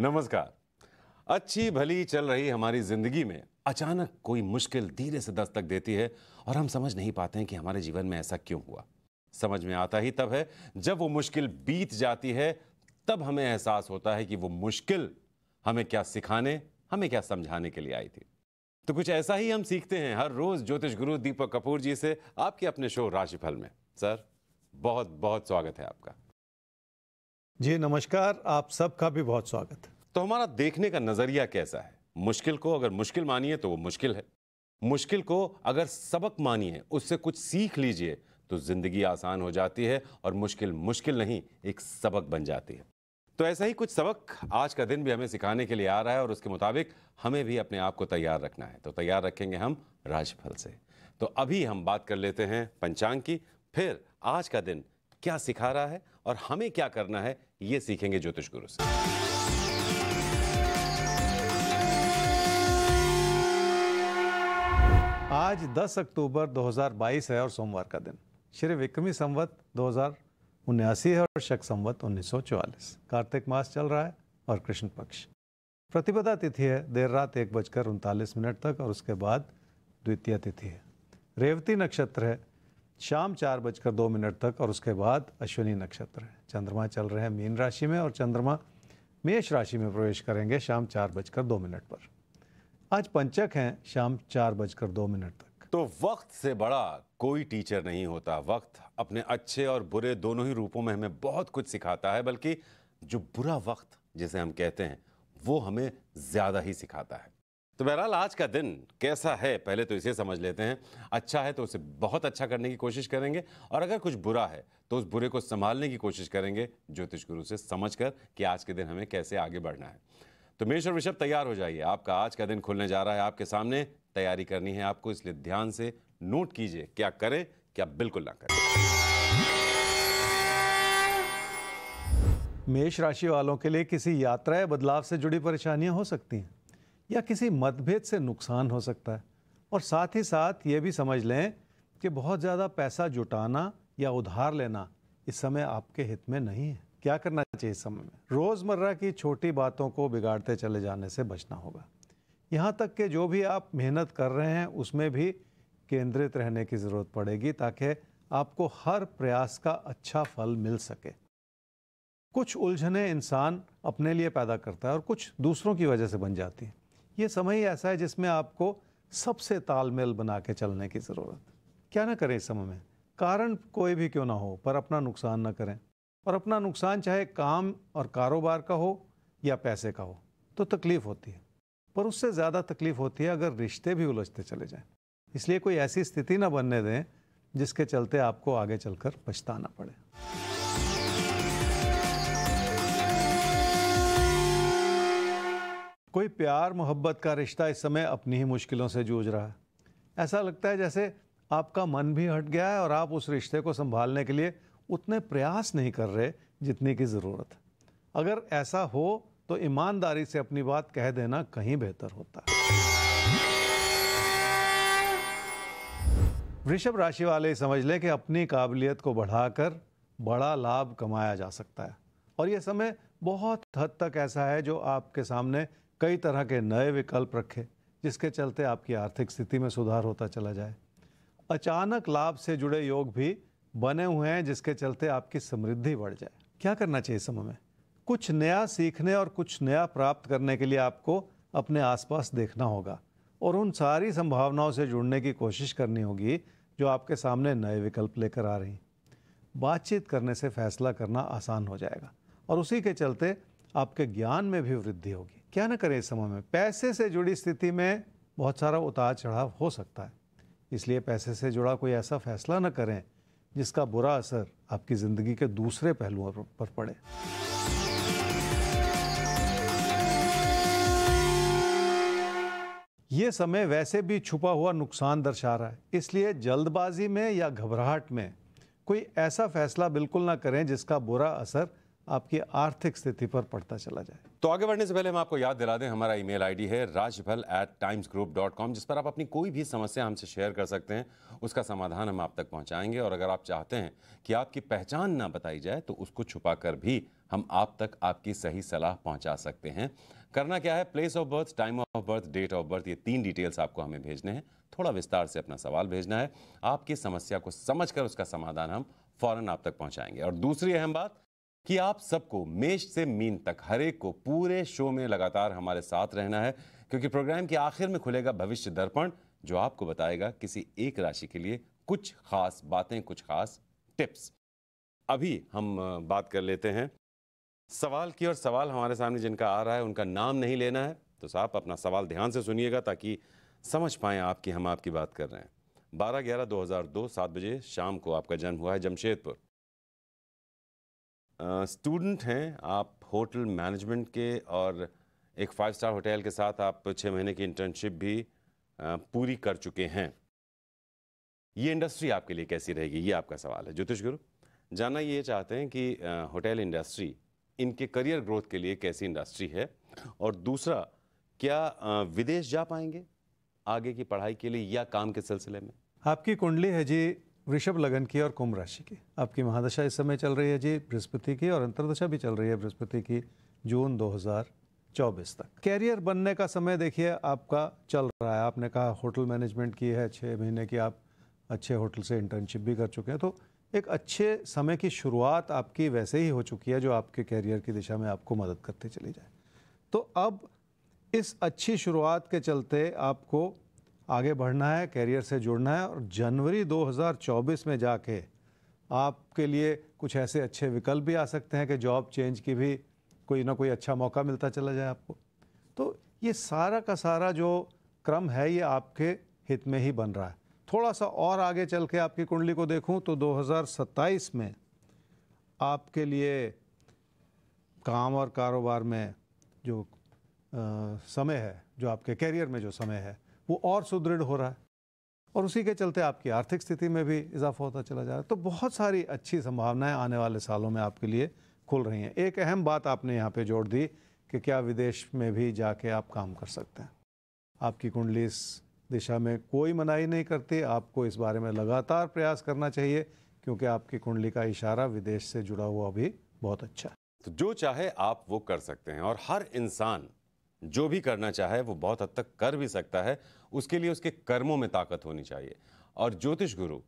नमस्कार अच्छी भली चल रही हमारी जिंदगी में अचानक कोई मुश्किल धीरे से दस्तक देती है और हम समझ नहीं पाते हैं कि हमारे जीवन में ऐसा क्यों हुआ समझ में आता ही तब है जब वो मुश्किल बीत जाती है तब हमें एहसास होता है कि वो मुश्किल हमें क्या सिखाने हमें क्या समझाने के लिए आई थी तो कुछ ऐसा ही हम सीखते हैं हर रोज ज्योतिष गुरु दीपक कपूर जी से आपके अपने शो राशिफल में सर बहुत बहुत स्वागत है आपका जी नमस्कार आप सबका भी बहुत स्वागत तो हमारा देखने का नज़रिया कैसा है मुश्किल को अगर मुश्किल मानिए तो वो मुश्किल है मुश्किल को अगर सबक मानिए उससे कुछ सीख लीजिए तो ज़िंदगी आसान हो जाती है और मुश्किल मुश्किल नहीं एक सबक बन जाती है तो ऐसा ही कुछ सबक आज का दिन भी हमें सिखाने के लिए आ रहा है और उसके मुताबिक हमें भी अपने आप को तैयार रखना है तो तैयार रखेंगे हम राजफल से तो अभी हम बात कर लेते हैं पंचांग की फिर आज का दिन क्या सिखा रहा है और हमें क्या करना है ये सीखेंगे ज्योतिष गुरु से आज 10 अक्टूबर 2022 है और सोमवार का दिन श्री विक्रमी संवत दो है और शक संवत उन्नीस कार्तिक मास चल रहा है और कृष्ण पक्ष प्रतिपदा तिथि है देर रात एक बजकर उनतालीस मिनट तक और उसके बाद द्वितीय तिथि है रेवती नक्षत्र है शाम चार बजकर दो मिनट तक और उसके बाद अश्विनी नक्षत्र है चंद्रमा चल रहे हैं मीन राशि में और चंद्रमा मेष राशि में प्रवेश करेंगे शाम चार बजकर दो मिनट पर आज पंचक हैं शाम चार बजकर दो मिनट तक तो वक्त से बड़ा कोई टीचर नहीं होता वक्त अपने अच्छे और बुरे दोनों ही रूपों में हमें बहुत कुछ सिखाता है बल्कि जो बुरा वक्त जिसे हम कहते हैं वो हमें ज़्यादा ही सिखाता है तो बहरहाल आज का दिन कैसा है पहले तो इसे समझ लेते हैं अच्छा है तो उसे बहुत अच्छा करने की कोशिश करेंगे और अगर कुछ बुरा है तो उस बुरे को संभालने की कोशिश करेंगे ज्योतिष गुरु से समझ कर कि आज के दिन हमें कैसे आगे बढ़ना है तो मेष और ऋषभ तैयार हो जाइए आपका आज का दिन खुलने जा रहा है आपके सामने तैयारी करनी है आपको इसलिए ध्यान से नोट कीजिए क्या करें क्या बिल्कुल ना करें मेष राशि वालों के लिए किसी यात्रा या बदलाव से जुड़ी परेशानियां हो सकती हैं या किसी मतभेद से नुकसान हो सकता है और साथ ही साथ ये भी समझ लें कि बहुत ज़्यादा पैसा जुटाना या उधार लेना इस समय आपके हित में नहीं है क्या करना चाहिए इस समय में रोज़मर्रा की छोटी बातों को बिगाड़ते चले जाने से बचना होगा यहाँ तक कि जो भी आप मेहनत कर रहे हैं उसमें भी केंद्रित रहने की ज़रूरत पड़ेगी ताकि आपको हर प्रयास का अच्छा फल मिल सके कुछ उलझने इंसान अपने लिए पैदा करता है और कुछ दूसरों की वजह से बन जाती हैं ये समय ही ऐसा है जिसमें आपको सबसे तालमेल बना के चलने की ज़रूरत क्या ना करें इस समय में कारण कोई भी क्यों ना हो पर अपना नुकसान ना करें और अपना नुकसान चाहे काम और कारोबार का हो या पैसे का हो तो तकलीफ़ होती है पर उससे ज़्यादा तकलीफ़ होती है अगर रिश्ते भी उलझते चले जाएं इसलिए कोई ऐसी स्थिति ना बनने दें जिसके चलते आपको आगे चलकर पछताना पड़े कोई प्यार मोहब्बत का रिश्ता इस समय अपनी ही मुश्किलों से जूझ रहा है ऐसा लगता है जैसे आपका मन भी हट गया है और आप उस रिश्ते को संभालने के लिए उतने प्रयास नहीं कर रहे जितनी की ज़रूरत है अगर ऐसा हो तो ईमानदारी से अपनी बात कह देना कहीं बेहतर होता है वृषभ राशि वाले समझ लें कि अपनी काबिलियत को बढ़ाकर बड़ा लाभ कमाया जा सकता है और यह समय बहुत हद तक ऐसा है जो आपके सामने कई तरह के नए विकल्प रखे जिसके चलते आपकी आर्थिक स्थिति में सुधार होता चला जाए अचानक लाभ से जुड़े योग भी बने हुए हैं जिसके चलते आपकी समृद्धि बढ़ जाए क्या करना चाहिए समय में कुछ नया सीखने और कुछ नया प्राप्त करने के लिए आपको अपने आसपास देखना होगा और उन सारी संभावनाओं से जुड़ने की कोशिश करनी होगी जो आपके सामने नए विकल्प लेकर आ रही बातचीत करने से फैसला करना आसान हो जाएगा और उसी के चलते आपके ज्ञान में भी वृद्धि होगी क्या ना करें इस समय में पैसे से जुड़ी स्थिति में बहुत सारा उतार चढ़ाव हो सकता है इसलिए पैसे से जुड़ा कोई ऐसा फैसला न करें जिसका बुरा असर आपकी ज़िंदगी के दूसरे पहलुओं पर पड़े ये समय वैसे भी छुपा हुआ नुकसान दर्शा रहा है इसलिए जल्दबाजी में या घबराहट में कोई ऐसा फैसला बिल्कुल ना करें जिसका बुरा असर आपकी आर्थिक स्थिति पर पड़ता चला जाए तो आगे बढ़ने से पहले हम आपको याद दिला दें हमारा ईमेल आईडी है राजभल at times group dot com जिस पर आप अपनी कोई भी समस्या हमसे शेयर कर सकते हैं उसका समाधान हम आप तक पहुंचाएंगे और अगर आप चाहते हैं कि आपकी पहचान ना बताई जाए तो उसको छुपा कर भी हम आप तक आपकी सही सलाह पहुंचा सकते हैं करना क्या है place of birth time of birth date of birth ये तीन डिटेल्स आपको हमें भेजने हैं थोड़ा विस्तार से अपना सवाल भेजना है आपकी समस्या को समझकर उसका समाधान हम फौरन आप तक पहुंचाएंगे और दूसरी अहम बात कि आप सबको मेष से मीन तक हर एक को पूरे शो में लगातार हमारे साथ रहना है क्योंकि प्रोग्राम के आखिर में खुलेगा भविष्य दर्पण जो आपको बताएगा किसी एक राशि के लिए कुछ खास बातें कुछ खास टिप्स अभी हम बात कर लेते हैं सवाल की और सवाल हमारे सामने जिनका आ रहा है उनका नाम नहीं लेना है तो साहब अपना सवाल ध्यान से सुनिएगा ताकि समझ पाएं आपकी हम आपकी बात कर रहे हैं बारह ग्यारह दो हज़ार दो सात बजे शाम को आपका जन्म हुआ है जमशेदपुर स्टूडेंट हैं आप होटल मैनेजमेंट के और एक फाइव स्टार होटल के साथ आप छः महीने की इंटर्नशिप भी पूरी कर चुके हैं ये इंडस्ट्री आपके लिए कैसी रहेगी ये आपका सवाल है ज्योतिष गुरु जानना ये चाहते हैं कि होटल इंडस्ट्री इनके करियर ग्रोथ के लिए कैसी इंडस्ट्री है और दूसरा क्या विदेश जा पाएंगे आगे की पढ़ाई के लिए या काम के सिलसिले में आपकी कुंडली है जी वृषभ लगन की और कुंभ राशि की आपकी महादशा इस समय चल रही है जी बृहस्पति की और अंतरदशा भी चल रही है बृहस्पति की जून 2024 तक कैरियर बनने का समय देखिए आपका चल रहा है आपने कहा होटल मैनेजमेंट की है छः महीने की आप अच्छे होटल से इंटर्नशिप भी कर चुके हैं तो एक अच्छे समय की शुरुआत आपकी वैसे ही हो चुकी है जो आपके कैरियर की दिशा में आपको मदद करते चली जाए तो अब इस अच्छी शुरुआत के चलते आपको आगे बढ़ना है कैरियर से जुड़ना है और जनवरी 2024 में जाके आपके लिए कुछ ऐसे अच्छे विकल्प भी आ सकते हैं कि जॉब चेंज की भी कोई ना कोई अच्छा मौका मिलता चला जाए आपको तो ये सारा का सारा जो क्रम है ये आपके हित में ही बन रहा है थोड़ा सा और आगे चल के आपकी कुंडली को देखूं तो 2027 में आपके लिए काम और कारोबार में जो आ, समय है जो आपके कैरियर में जो समय है वो और सुदृढ़ हो रहा है और उसी के चलते आपकी आर्थिक स्थिति में भी इजाफा होता चला जा रहा है तो बहुत सारी अच्छी संभावनाएं आने वाले सालों में आपके लिए खुल रही हैं एक अहम बात आपने यहाँ पे जोड़ दी कि क्या विदेश में भी जाके आप काम कर सकते हैं आपकी कुंडली इस दिशा में कोई मनाही नहीं करती आपको इस बारे में लगातार प्रयास करना चाहिए क्योंकि आपकी कुंडली का इशारा विदेश से जुड़ा हुआ भी बहुत अच्छा है तो जो चाहे आप वो कर सकते हैं और हर इंसान जो भी करना चाहे वो बहुत हद तक कर भी सकता है उसके लिए उसके कर्मों में ताकत होनी चाहिए और ज्योतिष गुरु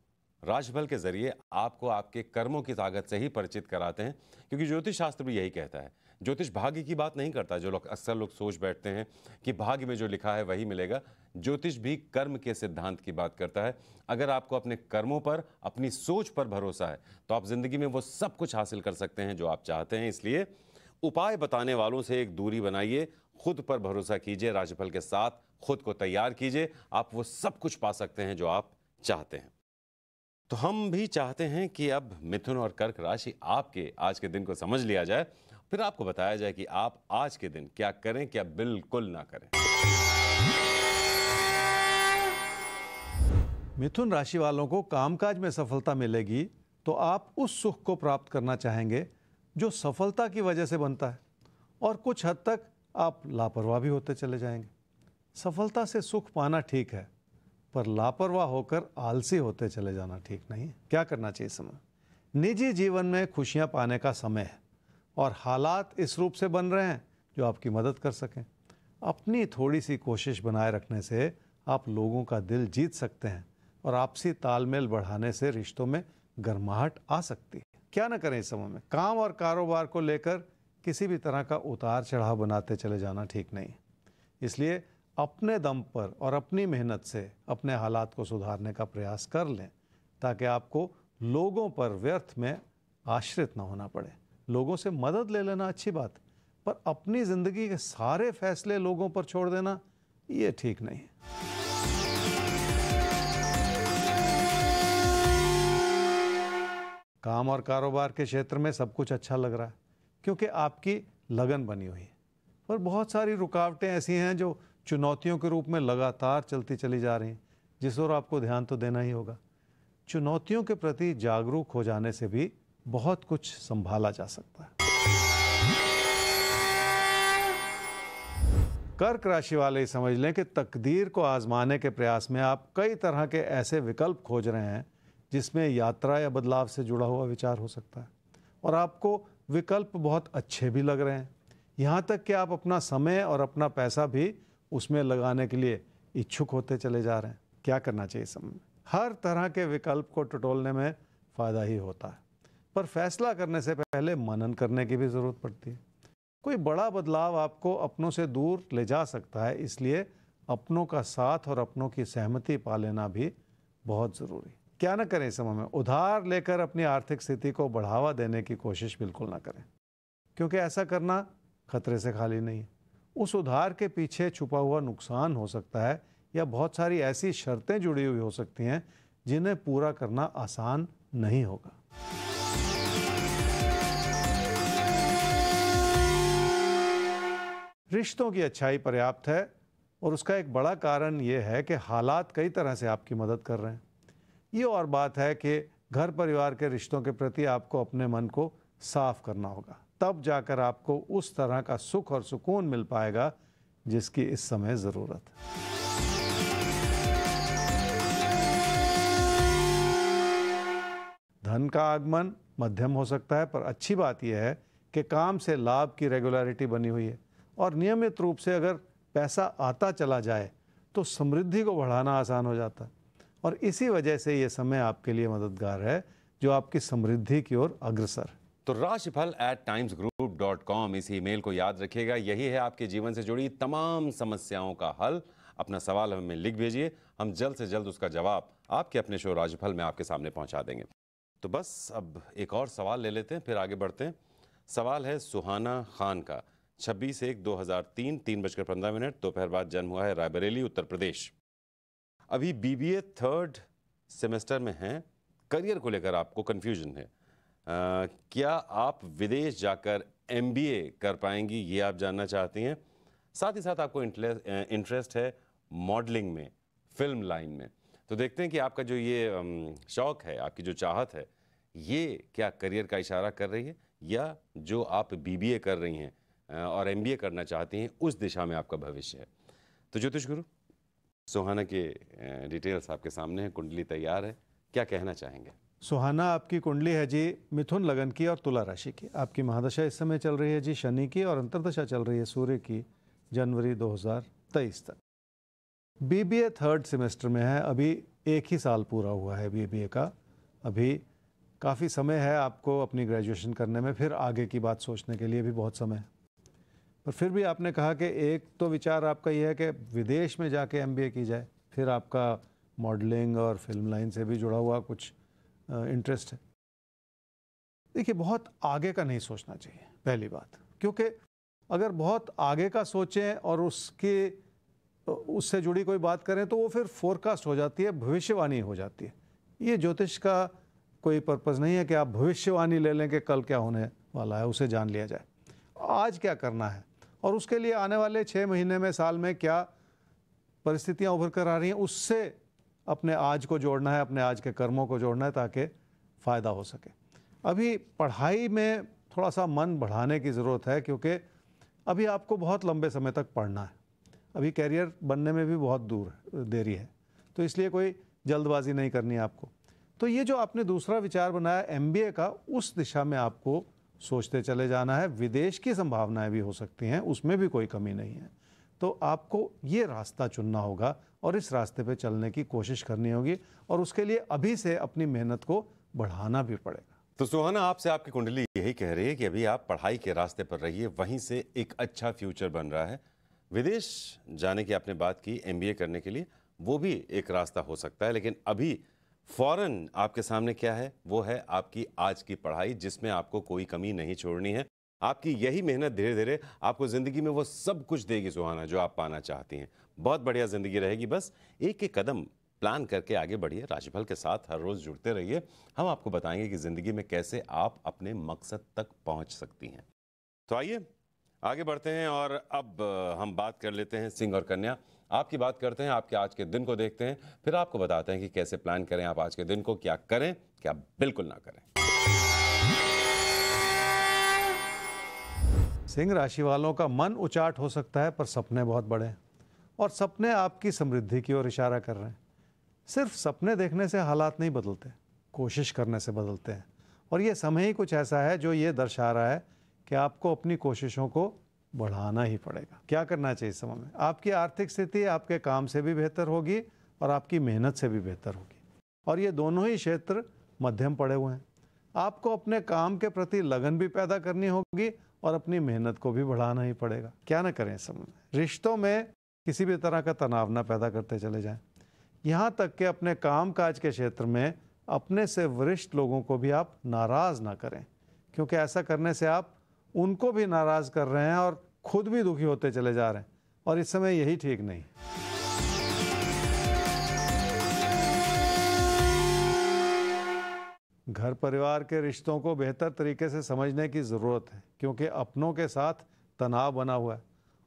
राजफल के जरिए आपको आपके कर्मों की ताकत से ही परिचित कराते हैं क्योंकि ज्योतिष शास्त्र भी यही कहता है ज्योतिष भाग्य की बात नहीं करता जो लोग अक्सर लोग सोच बैठते हैं कि भाग्य में जो लिखा है वही मिलेगा ज्योतिष भी कर्म के सिद्धांत की बात करता है अगर आपको अपने कर्मों पर अपनी सोच पर भरोसा है तो आप जिंदगी में वो सब कुछ हासिल कर सकते हैं जो आप चाहते हैं इसलिए उपाय बताने वालों से एक दूरी बनाइए खुद पर भरोसा कीजिए राज्यपाल के साथ खुद को तैयार कीजिए आप वो सब कुछ पा सकते हैं जो आप चाहते हैं तो हम भी चाहते हैं कि अब मिथुन और कर्क राशि आपके आज के दिन को समझ लिया जाए फिर आपको बताया जाए कि आप आज के दिन क्या करें क्या बिल्कुल ना करें मिथुन राशि वालों को कामकाज में सफलता मिलेगी तो आप उस सुख को प्राप्त करना चाहेंगे जो सफलता की वजह से बनता है और कुछ हद तक आप लापरवाह भी होते चले जाएंगे सफलता से सुख पाना ठीक है पर लापरवाह होकर आलसी होते चले जाना ठीक नहीं है क्या करना चाहिए समय निजी जीवन में खुशियां पाने का समय है और हालात इस रूप से बन रहे हैं जो आपकी मदद कर सकें अपनी थोड़ी सी कोशिश बनाए रखने से आप लोगों का दिल जीत सकते हैं और आपसी तालमेल बढ़ाने से रिश्तों में गर्माहट आ सकती है क्या ना करें इस समय में काम और कारोबार को लेकर किसी भी तरह का उतार चढ़ाव बनाते चले जाना ठीक नहीं इसलिए अपने दम पर और अपनी मेहनत से अपने हालात को सुधारने का प्रयास कर लें ताकि आपको लोगों पर व्यर्थ में आश्रित ना होना पड़े लोगों से मदद ले लेना अच्छी बात पर अपनी ज़िंदगी के सारे फैसले लोगों पर छोड़ देना ये ठीक नहीं है काम और कारोबार के क्षेत्र में सब कुछ अच्छा लग रहा है क्योंकि आपकी लगन बनी हुई है पर बहुत सारी रुकावटें ऐसी हैं जो चुनौतियों के रूप में लगातार चलती चली जा रही हैं जिस ओर आपको ध्यान तो देना ही होगा चुनौतियों के प्रति जागरूक हो जाने से भी बहुत कुछ संभाला जा सकता है कर्क राशि वाले समझ लें कि तकदीर को आजमाने के प्रयास में आप कई तरह के ऐसे विकल्प खोज रहे हैं जिसमें यात्रा या बदलाव से जुड़ा हुआ विचार हो सकता है और आपको विकल्प बहुत अच्छे भी लग रहे हैं यहाँ तक कि आप अपना समय और अपना पैसा भी उसमें लगाने के लिए इच्छुक होते चले जा रहे हैं क्या करना चाहिए समय हर तरह के विकल्प को टटोलने में फ़ायदा ही होता है पर फैसला करने से पहले मनन करने की भी ज़रूरत पड़ती है कोई बड़ा बदलाव आपको अपनों से दूर ले जा सकता है इसलिए अपनों का साथ और अपनों की सहमति पा लेना भी बहुत ज़रूरी क्या ना करें इस समय में उधार लेकर अपनी आर्थिक स्थिति को बढ़ावा देने की कोशिश बिल्कुल ना करें क्योंकि ऐसा करना खतरे से खाली नहीं है उस उधार के पीछे छुपा हुआ नुकसान हो सकता है या बहुत सारी ऐसी शर्तें जुड़ी हुई हो सकती हैं जिन्हें पूरा करना आसान नहीं होगा रिश्तों की अच्छाई पर्याप्त है और उसका एक बड़ा कारण ये है कि हालात कई तरह से आपकी मदद कर रहे हैं ये और बात है कि घर परिवार के रिश्तों के प्रति आपको अपने मन को साफ करना होगा तब जाकर आपको उस तरह का सुख और सुकून मिल पाएगा जिसकी इस समय ज़रूरत है धन का आगमन मध्यम हो सकता है पर अच्छी बात यह है कि काम से लाभ की रेगुलरिटी बनी हुई है और नियमित रूप से अगर पैसा आता चला जाए तो समृद्धि को बढ़ाना आसान हो जाता है और इसी वजह से यह समय आपके लिए मददगार है जो आपकी समृद्धि की ओर अग्रसर तो Rashifal at times group dot com इस ईमेल को याद रखिएगा यही है आपके जीवन से जुड़ी तमाम समस्याओं का हल अपना सवाल हमें लिख भेजिए हम जल्द से जल्द उसका जवाब आपके अपने शो राजफल में आपके सामने पहुंचा देंगे तो बस अब एक और सवाल ले लेते हैं फिर आगे बढ़ते हैं सवाल है सुहाना खान का छब्बीस एक दो हजार तीन तीन बजकर पंद्रह मिनट दोपहर बाद जन्म हुआ है रायबरेली उत्तर प्रदेश अभी बीबीए थर्ड सेमेस्टर में हैं करियर को लेकर आपको कन्फ्यूजन है आ, क्या आप विदेश जाकर एमबीए कर पाएंगी ये आप जानना चाहती हैं साथ ही साथ आपको इंटरेस्ट है मॉडलिंग में फिल्म लाइन में तो देखते हैं कि आपका जो ये शौक है आपकी जो चाहत है ये क्या करियर का इशारा कर रही है या जो आप बीबीए कर रही हैं और एमबीए करना चाहती हैं उस दिशा में आपका भविष्य है तो ज्योतिष गुरु सुहाना के डिटेल्स आपके सामने हैं कुंडली तैयार है क्या कहना चाहेंगे सुहाना आपकी कुंडली है जी मिथुन लगन की और तुला राशि की आपकी महादशा इस समय चल रही है जी शनि की और अंतरदशा चल रही है सूर्य की जनवरी 2023 तक बीबीए थर्ड सेमेस्टर में है अभी एक ही साल पूरा हुआ है बीबीए का अभी काफ़ी समय है आपको अपनी ग्रेजुएशन करने में फिर आगे की बात सोचने के लिए भी बहुत समय है पर फिर भी आपने कहा कि एक तो विचार आपका यह है कि विदेश में जाके एम की जाए फिर आपका मॉडलिंग और फिल्म लाइन से भी जुड़ा हुआ कुछ इंटरेस्ट है देखिए बहुत आगे का नहीं सोचना चाहिए पहली बात क्योंकि अगर बहुत आगे का सोचें और उसके उससे जुड़ी कोई बात करें तो वो फिर फोरकास्ट हो जाती है भविष्यवाणी हो जाती है ये ज्योतिष का कोई पर्पज़ नहीं है कि आप भविष्यवाणी ले लें कि कल क्या होने वाला है उसे जान लिया जाए आज क्या करना है और उसके लिए आने वाले छः महीने में साल में क्या परिस्थितियाँ उभर कर आ रही हैं उससे अपने आज को जोड़ना है अपने आज के कर्मों को जोड़ना है ताकि फ़ायदा हो सके अभी पढ़ाई में थोड़ा सा मन बढ़ाने की ज़रूरत है क्योंकि अभी आपको बहुत लंबे समय तक पढ़ना है अभी कैरियर बनने में भी बहुत दूर देरी है तो इसलिए कोई जल्दबाजी नहीं करनी आपको तो ये जो आपने दूसरा विचार बनाया एम का उस दिशा में आपको सोचते चले जाना है विदेश की संभावनाएं भी हो सकती हैं उसमें भी कोई कमी नहीं है तो आपको ये रास्ता चुनना होगा और इस रास्ते पे चलने की कोशिश करनी होगी और उसके लिए अभी से अपनी मेहनत को बढ़ाना भी पड़ेगा तो सुहाना आपसे आपकी कुंडली यही कह रही है कि अभी आप पढ़ाई के रास्ते पर रहिए वहीं से एक अच्छा फ्यूचर बन रहा है विदेश जाने की आपने बात की एमबीए करने के लिए वो भी एक रास्ता हो सकता है लेकिन अभी फौरन आपके सामने क्या है वो है आपकी आज की पढ़ाई जिसमें आपको कोई कमी नहीं छोड़नी है आपकी यही मेहनत धीरे धीरे आपको ज़िंदगी में वो सब कुछ देगी सुहाना जो आप पाना चाहती हैं बहुत बढ़िया ज़िंदगी रहेगी बस एक एक कदम प्लान करके आगे बढ़िए राजभल के साथ हर रोज़ जुड़ते रहिए हम आपको बताएंगे कि ज़िंदगी में कैसे आप अपने मकसद तक पहुंच सकती हैं तो आइए आगे बढ़ते हैं और अब हम बात कर लेते हैं सिंह और कन्या आपकी बात करते हैं आपके आज के दिन को देखते हैं फिर आपको बताते हैं कि कैसे प्लान करें आप आज के दिन को क्या करें क्या बिल्कुल ना करें सिंह राशि वालों का मन उचाट हो सकता है पर सपने बहुत बड़े हैं और सपने आपकी समृद्धि की ओर इशारा कर रहे हैं सिर्फ सपने देखने से हालात नहीं बदलते कोशिश करने से बदलते हैं और ये समय ही कुछ ऐसा है जो ये दर्शा रहा है कि आपको अपनी कोशिशों को बढ़ाना ही पड़ेगा क्या करना चाहिए इस समय में आपकी आर्थिक स्थिति आपके काम से भी बेहतर होगी और आपकी मेहनत से भी बेहतर होगी और ये दोनों ही क्षेत्र मध्यम पड़े हुए हैं आपको अपने काम के प्रति लगन भी पैदा करनी होगी और अपनी मेहनत को भी बढ़ाना ही पड़ेगा क्या ना करें समय में रिश्तों में किसी भी तरह का तनाव ना पैदा करते चले जाएं यहाँ तक कि अपने काम काज के क्षेत्र में अपने से वरिष्ठ लोगों को भी आप नाराज़ ना करें क्योंकि ऐसा करने से आप उनको भी नाराज़ कर रहे हैं और खुद भी दुखी होते चले जा रहे हैं और इस समय यही ठीक नहीं घर परिवार के रिश्तों को बेहतर तरीके से समझने की ज़रूरत है क्योंकि अपनों के साथ तनाव बना हुआ है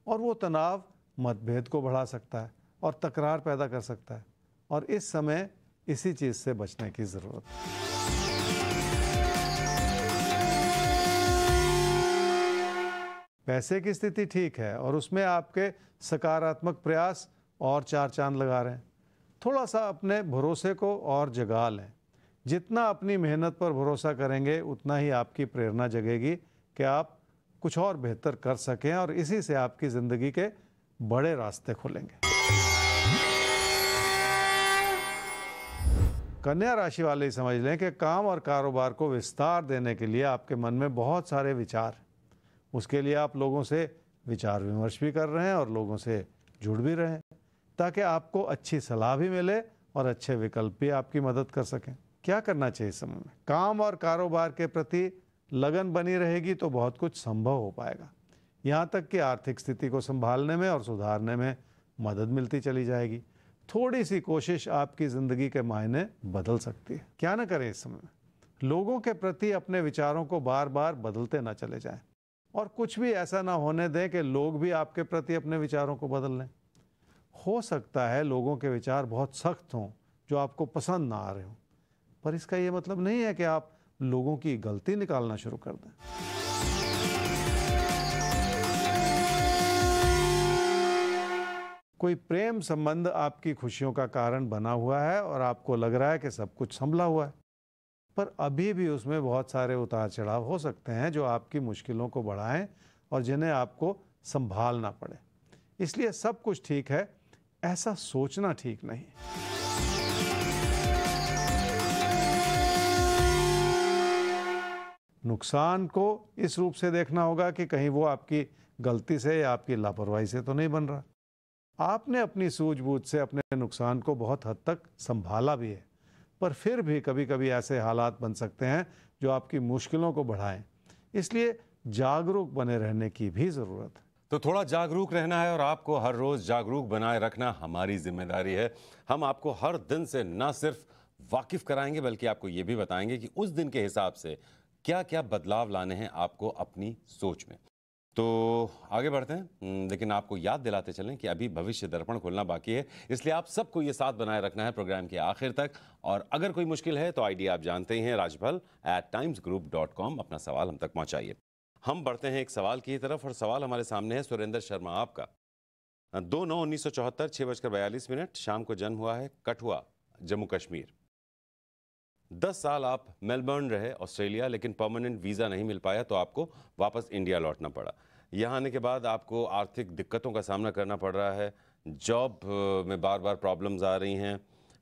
और वो तनाव मतभेद को बढ़ा सकता है और तकरार पैदा कर सकता है और इस समय इसी चीज़ से बचने की ज़रूरत है पैसे की स्थिति ठीक है और उसमें आपके सकारात्मक प्रयास और चार चांद लगा रहे हैं थोड़ा सा अपने भरोसे को और जगा लें जितना अपनी मेहनत पर भरोसा करेंगे उतना ही आपकी प्रेरणा जगेगी कि आप कुछ और बेहतर कर सकें और इसी से आपकी ज़िंदगी के बड़े रास्ते खुलेंगे कन्या राशि वाले समझ लें कि काम और कारोबार को विस्तार देने के लिए आपके मन में बहुत सारे विचार उसके लिए आप लोगों से विचार विमर्श भी कर रहे हैं और लोगों से जुड़ भी रहे हैं ताकि आपको अच्छी सलाह भी मिले और अच्छे विकल्प भी आपकी मदद कर सकें क्या करना चाहिए इस समय में काम और कारोबार के प्रति लगन बनी रहेगी तो बहुत कुछ संभव हो पाएगा यहाँ तक कि आर्थिक स्थिति को संभालने में और सुधारने में मदद मिलती चली जाएगी थोड़ी सी कोशिश आपकी ज़िंदगी के मायने बदल सकती है क्या ना करें इस समय में लोगों के प्रति अपने विचारों को बार बार बदलते ना चले जाएं और कुछ भी ऐसा ना होने दें कि लोग भी आपके प्रति अपने विचारों को बदल लें हो सकता है लोगों के विचार बहुत सख्त हों जो आपको पसंद ना आ रहे हों पर इसका ये मतलब नहीं है कि आप लोगों की गलती निकालना शुरू कर दें कोई प्रेम संबंध आपकी खुशियों का कारण बना हुआ है और आपको लग रहा है कि सब कुछ संभला हुआ है पर अभी भी उसमें बहुत सारे उतार चढ़ाव हो सकते हैं जो आपकी मुश्किलों को बढ़ाएं और जिन्हें आपको संभालना पड़े इसलिए सब कुछ ठीक है ऐसा सोचना ठीक नहीं नुकसान को इस रूप से देखना होगा कि कहीं वो आपकी गलती से या आपकी लापरवाही से तो नहीं बन रहा आपने अपनी सूझबूझ से अपने नुकसान को बहुत हद तक संभाला भी है पर फिर भी कभी कभी ऐसे हालात बन सकते हैं जो आपकी मुश्किलों को बढ़ाएं इसलिए जागरूक बने रहने की भी ज़रूरत है तो थोड़ा जागरूक रहना है और आपको हर रोज़ जागरूक बनाए रखना हमारी जिम्मेदारी है हम आपको हर दिन से ना सिर्फ वाकिफ़ कराएंगे बल्कि आपको ये भी बताएंगे कि उस दिन के हिसाब से क्या क्या बदलाव लाने हैं आपको अपनी सोच में तो आगे बढ़ते हैं हम्म, लेकिन आपको याद दिलाते चलें कि अभी भविष्य दर्पण खुलना बाकी है इसलिए आप सबको ये साथ बनाए रखना है प्रोग्राम के आखिर तक और अगर कोई मुश्किल है तो आईडी आप जानते ही हैं राजभल at times group dot com अपना सवाल हम तक पहुंचाइए हम बढ़ते हैं एक सवाल की तरफ और सवाल हमारे सामने है सुरेंद्र शर्मा आपका दो नौ उन्नीस सौ चौहत्तर छः बजकर बयालीस मिनट शाम को जन्म हुआ है कठुआ जम्मू कश्मीर दस साल आप मेलबर्न रहे ऑस्ट्रेलिया लेकिन परमानेंट वीज़ा नहीं मिल पाया तो आपको वापस इंडिया लौटना पड़ा यहाँ आने के बाद आपको आर्थिक दिक्कतों का सामना करना पड़ रहा है जॉब में बार बार प्रॉब्लम्स आ रही हैं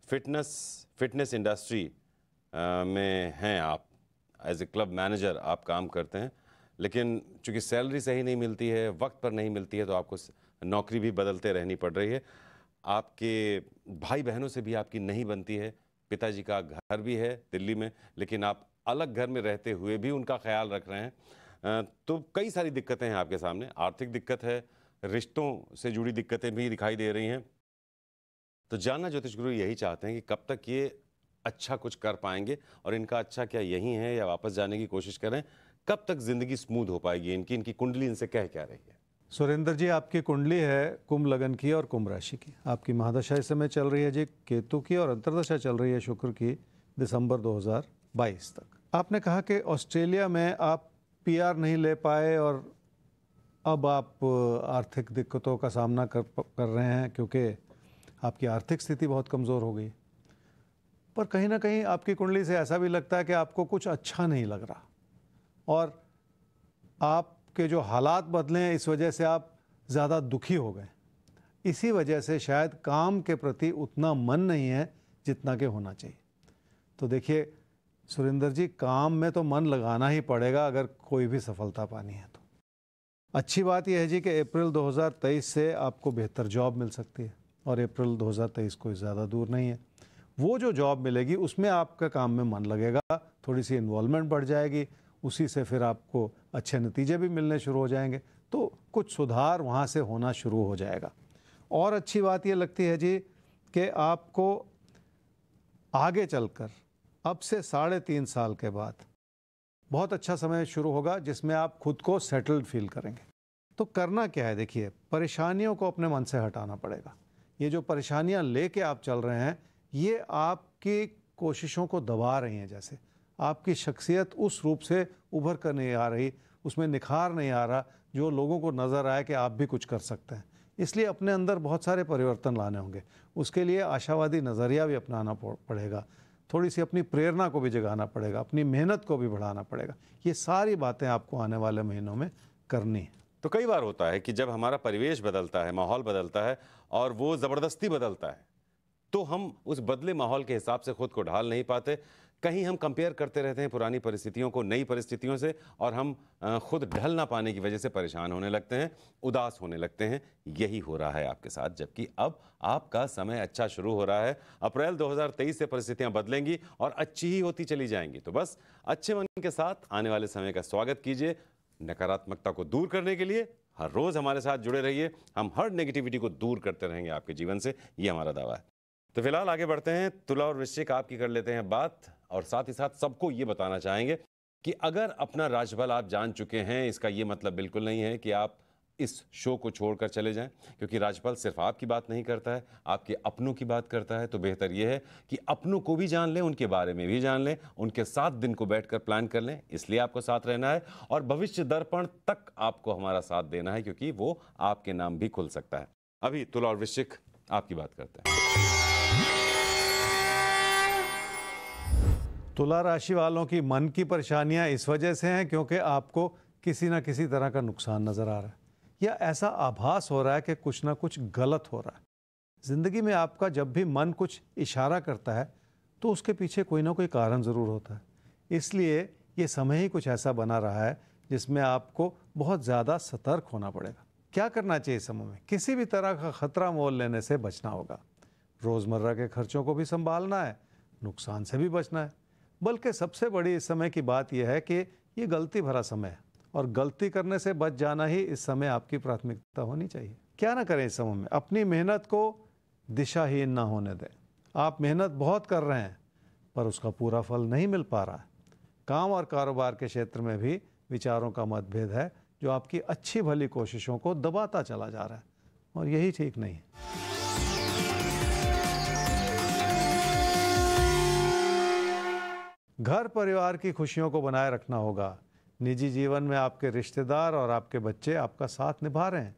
फिटनेस फिटनेस इंडस्ट्री में हैं आप एज ए क्लब मैनेजर आप काम करते हैं लेकिन चूंकि सैलरी सही नहीं मिलती है वक्त पर नहीं मिलती है तो आपको नौकरी भी बदलते रहनी पड़ रही है आपके भाई बहनों से भी आपकी नहीं बनती है पिताजी का घर भी है दिल्ली में लेकिन आप अलग घर में रहते हुए भी उनका ख्याल रख रहे हैं तो कई सारी दिक्कतें हैं आपके सामने आर्थिक दिक्कत है रिश्तों से जुड़ी दिक्कतें भी दिखाई दे रही हैं तो जानना ज्योतिष गुरु यही चाहते हैं कि कब तक ये अच्छा कुछ कर पाएंगे और इनका अच्छा क्या यही है या वापस जाने की कोशिश करें कब तक ज़िंदगी स्मूथ हो पाएगी इनकी इनकी कुंडली इनसे कह क्या रही है सुरेंद्र जी आपकी कुंडली है कुंभ लगन की और कुंभ राशि की आपकी महादशा इस समय चल रही है जी केतु की और अंतर्दशा चल रही है शुक्र की दिसंबर 2022 तक आपने कहा कि ऑस्ट्रेलिया में आप पीआर नहीं ले पाए और अब आप आर्थिक दिक्कतों का सामना कर कर रहे हैं क्योंकि आपकी आर्थिक स्थिति बहुत कमज़ोर हो गई पर कहीं ना कहीं आपकी कुंडली से ऐसा भी लगता है कि आपको कुछ अच्छा नहीं लग रहा और आप के जो हालात बदले हैं इस वजह से आप ज़्यादा दुखी हो गए इसी वजह से शायद काम के प्रति उतना मन नहीं है जितना के होना चाहिए तो देखिए सुरेंद्र जी काम में तो मन लगाना ही पड़ेगा अगर कोई भी सफलता पानी है तो अच्छी बात यह है जी कि अप्रैल 2023 से आपको बेहतर जॉब मिल सकती है और अप्रैल 2023 कोई ज़्यादा दूर नहीं है वो जो जॉब मिलेगी उसमें आपका काम में मन लगेगा थोड़ी सी इन्वॉल्वमेंट बढ़ जाएगी उसी से फिर आपको अच्छे नतीजे भी मिलने शुरू हो जाएंगे तो कुछ सुधार वहाँ से होना शुरू हो जाएगा और अच्छी बात ये लगती है जी कि आपको आगे चलकर अब से साढ़े तीन साल के बाद बहुत अच्छा समय शुरू होगा जिसमें आप खुद को सेटल्ड फील करेंगे तो करना क्या है देखिए परेशानियों को अपने मन से हटाना पड़ेगा ये जो परेशानियां लेके आप चल रहे हैं ये आपकी कोशिशों को दबा रही हैं जैसे आपकी शख्सियत उस रूप से उभर कर नहीं आ रही उसमें निखार नहीं आ रहा जो लोगों को नज़र आए कि आप भी कुछ कर सकते हैं इसलिए अपने अंदर बहुत सारे परिवर्तन लाने होंगे उसके लिए आशावादी नज़रिया भी अपनाना पड़ेगा थोड़ी सी अपनी प्रेरणा को भी जगाना पड़ेगा अपनी मेहनत को भी बढ़ाना पड़ेगा ये सारी बातें आपको आने वाले महीनों में करनी है तो कई बार होता है कि जब हमारा परिवेश बदलता है माहौल बदलता है और वो ज़बरदस्ती बदलता है तो हम उस बदले माहौल के हिसाब से खुद को ढाल नहीं पाते कहीं हम कंपेयर करते रहते हैं पुरानी परिस्थितियों को नई परिस्थितियों से और हम खुद ढल ना पाने की वजह से परेशान होने लगते हैं उदास होने लगते हैं यही हो रहा है आपके साथ जबकि अब आपका समय अच्छा शुरू हो रहा है अप्रैल 2023 से परिस्थितियां बदलेंगी और अच्छी ही होती चली जाएंगी तो बस अच्छे मन के साथ आने वाले समय का स्वागत कीजिए नकारात्मकता को दूर करने के लिए हर रोज़ हमारे साथ जुड़े रहिए हम हर नेगेटिविटी को दूर करते रहेंगे आपके जीवन से ये हमारा दावा है तो फिलहाल आगे बढ़ते हैं तुला और वृश्चिक आपकी कर लेते हैं बात और साथ ही साथ सबको ये बताना चाहेंगे कि अगर अपना राजबल आप जान चुके हैं इसका ये मतलब बिल्कुल नहीं है कि आप इस शो को छोड़कर चले जाएं क्योंकि राजपाल सिर्फ आपकी बात नहीं करता है आपके अपनों की बात करता है तो बेहतर यह है कि अपनों को भी जान लें उनके बारे में भी जान लें उनके साथ दिन को बैठकर प्लान कर लें इसलिए आपको साथ रहना है और भविष्य दर्पण तक आपको हमारा साथ देना है क्योंकि वो आपके नाम भी खुल सकता है अभी तुला और वृश्चिक आपकी बात करते हैं तुला राशि वालों की मन की परेशानियां इस वजह से हैं क्योंकि आपको किसी ना किसी तरह का नुकसान नज़र आ रहा है या ऐसा आभास हो रहा है कि कुछ ना कुछ गलत हो रहा है ज़िंदगी में आपका जब भी मन कुछ इशारा करता है तो उसके पीछे कोई ना कोई कारण ज़रूर होता है इसलिए ये समय ही कुछ ऐसा बना रहा है जिसमें आपको बहुत ज़्यादा सतर्क होना पड़ेगा क्या करना चाहिए समय में किसी भी तरह का ख़तरा मोल लेने से बचना होगा रोज़मर्रा के खर्चों को भी संभालना है नुकसान से भी बचना है बल्कि सबसे बड़ी इस समय की बात यह है कि ये गलती भरा समय है और गलती करने से बच जाना ही इस समय आपकी प्राथमिकता होनी चाहिए क्या ना करें इस समय में अपनी मेहनत को दिशाहीन ना होने दें आप मेहनत बहुत कर रहे हैं पर उसका पूरा फल नहीं मिल पा रहा है काम और कारोबार के क्षेत्र में भी विचारों का मतभेद है जो आपकी अच्छी भली कोशिशों को दबाता चला जा रहा है और यही ठीक नहीं है घर परिवार की खुशियों को बनाए रखना होगा निजी जीवन में आपके रिश्तेदार और आपके बच्चे आपका साथ निभा रहे हैं